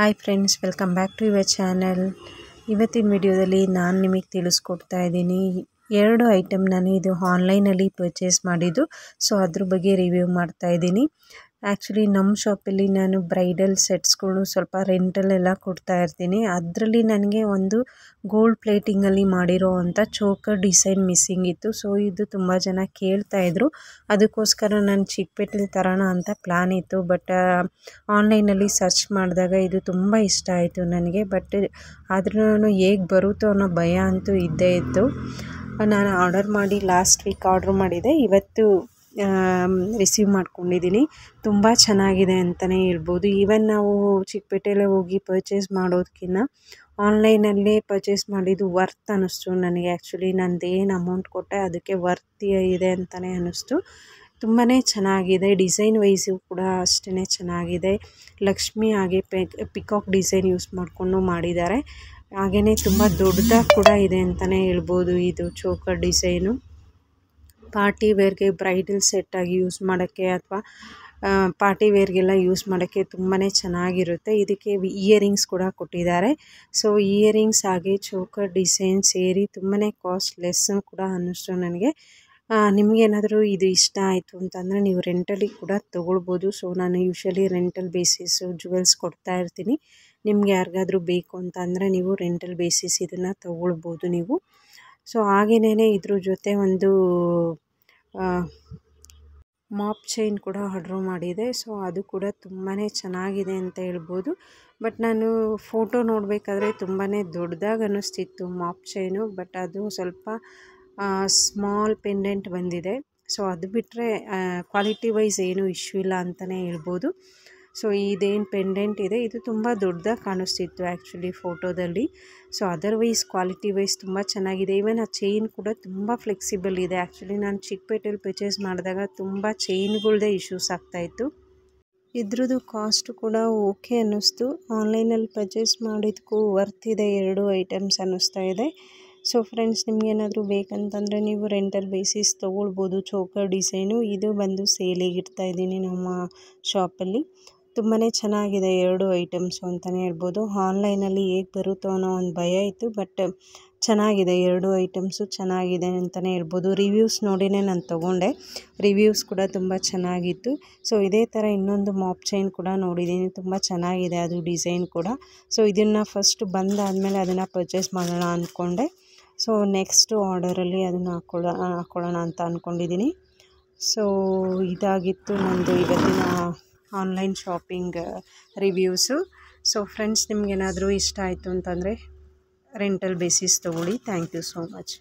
hi friends welcome back to your channel ಇವತ್ತಿನ ವಿಡಿಯೋದಲ್ಲಿ ನಾನು ನಿಮಗೆ ತಿಳಿಸ್ಕೊಡ್ತಾ ಇದ್ದೀನಿ ಎರಡು ಐಟಮ್ ನಾನು ಇದು ಆನ್ಲೈನಲ್ಲಿ ಪರ್ಚೇಸ್ ಮಾಡಿದ್ದು ಸೊ ಅದ್ರ ಬಗ್ಗೆ ರಿವ್ಯೂ ಮಾಡ್ತಾ ಇದ್ದೀನಿ ಆ್ಯಕ್ಚುಲಿ ನಮ್ಮ ಶಾಪಲ್ಲಿ ನಾನು ಬ್ರೈಡಲ್ ಸೆಟ್ಸ್ಗಳು ಸ್ವಲ್ಪ ಕೊಡ್ತಾ ಕೊಡ್ತಾಯಿರ್ತೀನಿ ಅದರಲ್ಲಿ ನನಗೆ ಒಂದು ಗೋಲ್ಡ್ ಪ್ಲೇಟಿಂಗಲ್ಲಿ ಮಾಡಿರೋ ಅಂಥ ಚೋಕರ್ ಡಿಸೈನ್ ಮಿಸ್ಸಿಂಗ್ ಇತ್ತು ಸೊ ಇದು ತುಂಬ ಜನ ಕೇಳ್ತಾಯಿದ್ರು ಅದಕ್ಕೋಸ್ಕರ ನಾನು ಚಿಕ್ಕಪೇಟೆಲಿ ತರೋಣ ಅಂತ ಪ್ಲ್ಯಾನ್ ಇತ್ತು ಬಟ್ ಆನ್ಲೈನಲ್ಲಿ ಸರ್ಚ್ ಮಾಡಿದಾಗ ಇದು ತುಂಬ ಇಷ್ಟ ಆಯಿತು ನನಗೆ ಬಟ್ ಆದ್ರೂ ಹೇಗೆ ಬರುತ್ತೋ ಅನ್ನೋ ಭಯ ಅಂತೂ ಇದ್ದೇ ಇತ್ತು ನಾನು ಆರ್ಡರ್ ಮಾಡಿ ಲಾಸ್ಟ್ ವೀಕ್ ಆರ್ಡ್ರ್ ಮಾಡಿದೆ ಇವತ್ತು ರಿಸೀವ್ ಮಾಡ್ಕೊಂಡಿದ್ದೀನಿ ತುಂಬ ಚೆನ್ನಾಗಿದೆ ಅಂತಲೇ ಹೇಳ್ಬೋದು ಈವನ್ ನಾವು ಚಿಕ್ಕಪೇಟೆಯಲ್ಲೇ ಹೋಗಿ ಪರ್ಚೇಸ್ ಮಾಡೋದಕ್ಕಿಂತ ಆನ್ಲೈನಲ್ಲೇ ಪರ್ಚೇಸ್ ಮಾಡಿದ್ದು ವರ್ತ್ ಅನ್ನಿಸ್ತು ನನಗೆ ಆ್ಯಕ್ಚುಲಿ ಏನು ಅಮೌಂಟ್ ಕೊಟ್ಟೆ ಅದಕ್ಕೆ ವರ್ತಿ ಇದೆ ಅಂತಲೇ ಅನ್ನಿಸ್ತು ತುಂಬಾ ಚೆನ್ನಾಗಿದೆ ಡಿಸೈನ್ ವೈಸು ಕೂಡ ಅಷ್ಟೇ ಚೆನ್ನಾಗಿದೆ ಲಕ್ಷ್ಮಿ ಹಾಗೆ ಪಿಕಾಕ್ ಡಿಸೈನ್ ಯೂಸ್ ಮಾಡಿಕೊಂಡು ಮಾಡಿದ್ದಾರೆ ಹಾಗೆಯೇ ತುಂಬ ದೊಡ್ಡದಾಗಿ ಕೂಡ ಇದೆ ಅಂತಲೇ ಹೇಳ್ಬೋದು ಇದು ಚೋಕರ್ ಡಿಸೈನು ಪಾರ್ಟಿ ವೇರ್ಗೆ ಬ್ರೈಡಲ್ ಸೆಟ್ಟಾಗಿ ಯೂಸ್ ಮಾಡೋಕ್ಕೆ ಅಥವಾ ಪಾರ್ಟಿ ವೇರ್ಗೆಲ್ಲ ಯೂಸ್ ಮಾಡೋಕ್ಕೆ ತುಂಬಾ ಚೆನ್ನಾಗಿರುತ್ತೆ ಇದಕ್ಕೆ ಇಯರಿಂಗ್ಸ್ ಕೂಡ ಕೊಟ್ಟಿದ್ದಾರೆ ಸೊ ಇಯರಿಂಗ್ಸ್ ಹಾಗೆ ಚೋಕರ್ ಡಿಸೈನ್ ಸೇರಿ ತುಂಬಾ ಕಾಸ್ಟ್ಲೆಸ್ ಕೂಡ ಅನ್ನಿಸ್ತು ನನಗೆ ನಿಮಗೇನಾದರೂ ಇದು ಇಷ್ಟ ಆಯಿತು ಅಂತಂದರೆ ನೀವು ರೆಂಟಲಿಗೆ ಕೂಡ ತೊಗೊಳ್ಬೋದು ಸೊ ನಾನು ಯೂಶಲಿ ರೆಂಟಲ್ ಬೇಸಿಸು ಜುವೆಲ್ಸ್ ಕೊಡ್ತಾ ಇರ್ತೀನಿ ನಿಮ್ಗೆ ಯಾರಿಗಾದ್ರೂ ಬೇಕು ಅಂತಂದರೆ ನೀವು ರೆಂಟಲ್ ಬೇಸಿಸ್ ಇದನ್ನು ತೊಗೊಳ್ಬೋದು ನೀವು ಸೊ ಹಾಗೆಯೇ ಇದ್ರ ಜೊತೆ ಒಂದು ಮಾಪ್ ಚೈನ್ ಕೂಡ ಆರ್ಡ್ರ್ ಮಾಡಿದೆ ಸೊ ಅದು ಕೂಡ ತುಂಬಾ ಚೆನ್ನಾಗಿದೆ ಅಂತ ಹೇಳ್ಬೋದು ಬಟ್ ನಾನು ಫೋಟೋ ನೋಡಬೇಕಾದ್ರೆ ತುಂಬಾ ದೊಡ್ಡದಾಗಿ ಅನ್ನಿಸ್ತಿತ್ತು ಮಾಪ್ ಚೈನು ಬಟ್ ಅದು ಸ್ವಲ್ಪ ಸ್ಮಾಲ್ ಪೆಂಡೆಂಟ್ ಬಂದಿದೆ ಸೊ ಅದು ಬಿಟ್ಟರೆ ಕ್ವಾಲಿಟಿ ವೈಸ್ ಏನೂ ಇಶ್ಯೂ ಇಲ್ಲ ಅಂತಲೇ ಹೇಳ್ಬೋದು ಸೊ ಇದೇನು ಪೆಂಡೆಂಟ್ ಇದೆ ಇದು ತುಂಬ ದೊಡ್ಡದಾಗಿ ಕಾಣಿಸ್ತಿತ್ತು ಆ್ಯಕ್ಚುಲಿ ಫೋಟೋದಲ್ಲಿ ಸೊ ಅದರ್ವೈಸ್ ಕ್ವಾಲಿಟಿ ವೈಸ್ ತುಂಬ ಚೆನ್ನಾಗಿದೆ ಈವನ್ ಆ ಚೈನ್ ಕೂಡ ತುಂಬ ಫ್ಲೆಕ್ಸಿಬಲ್ ಇದೆ ಆ್ಯಕ್ಚುಲಿ ನಾನು ಚಿಕ್ಕಪೇಟೆಯಲ್ಲಿ ಪರ್ಚೇಸ್ ಮಾಡಿದಾಗ ತುಂಬ ಚೈನ್ಗಳದೇ ಇಶ್ಯೂಸ್ ಆಗ್ತಾಯಿತ್ತು ಇದ್ರದ್ದು ಕಾಸ್ಟ್ ಕೂಡ ಓಕೆ ಅನ್ನಿಸ್ತು ಆನ್ಲೈನಲ್ಲಿ ಪರ್ಚೇಸ್ ಮಾಡಿದ್ದಕ್ಕೂ ವರ್ತ್ ಇದೆ ಎರಡು ಐಟಮ್ಸ್ ಅನ್ನಿಸ್ತಾ ಇದೆ ಸೊ ಫ್ರೆಂಡ್ಸ್ ನಿಮ್ಗೇನಾದರೂ ಬೇಕಂತಂದರೆ ನೀವು ರೆಂಟಲ್ ಬೇಸಿಸ್ ತೊಗೊಳ್ಬೋದು ಚೋಕರ್ ಡಿಸೈನು ಇದು ಬಂದು ಸೇಲಿಗೆ ಇಡ್ತಾ ಇದ್ದೀನಿ ನಮ್ಮ ಶಾಪಲ್ಲಿ ತುಂಬಾ ಚೆನ್ನಾಗಿದೆ ಎರಡು ಐಟಮ್ಸು ಅಂತಲೇ ಹೇಳ್ಬೋದು ಆನ್ಲೈನಲ್ಲಿ ಹೇಗೆ ಬರುತ್ತೋ ಅನ್ನೋ ಒಂದು ಭಯ ಇತ್ತು ಬಟ್ ಚೆನ್ನಾಗಿದೆ ಎರಡು ಐಟಮ್ಸು ಚೆನ್ನಾಗಿದೆ ಅಂತಲೇ ಹೇಳ್ಬೋದು ರಿವ್ಯೂಸ್ ನೋಡಿನೇ ನಾನು ತೊಗೊಂಡೆ ರಿವ್ಯೂಸ್ ಕೂಡ ತುಂಬ ಚೆನ್ನಾಗಿತ್ತು ಸೊ ಇದೇ ಥರ ಇನ್ನೊಂದು ಮಾಪ್ ಚೈನ್ ಕೂಡ ನೋಡಿದ್ದೀನಿ ತುಂಬ ಚೆನ್ನಾಗಿದೆ ಅದು ಡಿಸೈನ್ ಕೂಡ ಸೊ ಇದನ್ನು ಫಸ್ಟ್ ಬಂದಾದಮೇಲೆ ಅದನ್ನು ಪರ್ಚೇಸ್ ಮಾಡೋಣ ಅಂದ್ಕೊಂಡೆ ಸೊ ನೆಕ್ಸ್ಟು ಆರ್ಡರಲ್ಲಿ ಅದನ್ನು ಹಾಕ್ಕೊಳ್ಳೋಣ ಹಾಕ್ಕೊಳ್ಳೋಣ ಅಂತ ಅಂದ್ಕೊಂಡಿದ್ದೀನಿ ಸೊ ಇದಾಗಿತ್ತು ನನ್ನದು ಇವತ್ತಿನ online shopping reviews so friends ನಿಮಗೇನಾದರೂ ಇಷ್ಟ ಆಯಿತು ಅಂತಂದರೆ ರೆಂಟಲ್ ಬೇಸಿಸ್ ತೊಗೊಳ್ಳಿ ಥ್ಯಾಂಕ್ ಯು ಸೋ ಮಚ್